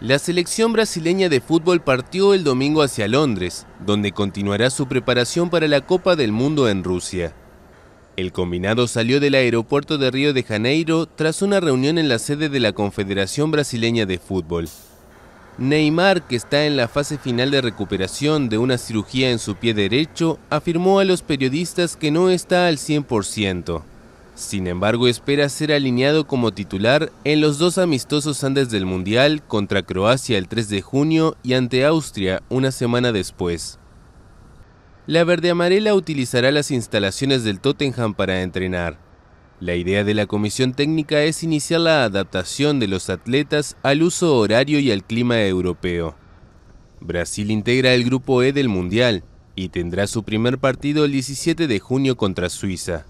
La selección brasileña de fútbol partió el domingo hacia Londres, donde continuará su preparación para la Copa del Mundo en Rusia. El combinado salió del aeropuerto de Río de Janeiro tras una reunión en la sede de la Confederación Brasileña de Fútbol. Neymar, que está en la fase final de recuperación de una cirugía en su pie derecho, afirmó a los periodistas que no está al 100%. Sin embargo, espera ser alineado como titular en los dos amistosos Andes del Mundial contra Croacia el 3 de junio y ante Austria una semana después. La verde amarela utilizará las instalaciones del Tottenham para entrenar. La idea de la comisión técnica es iniciar la adaptación de los atletas al uso horario y al clima europeo. Brasil integra el grupo E del Mundial y tendrá su primer partido el 17 de junio contra Suiza.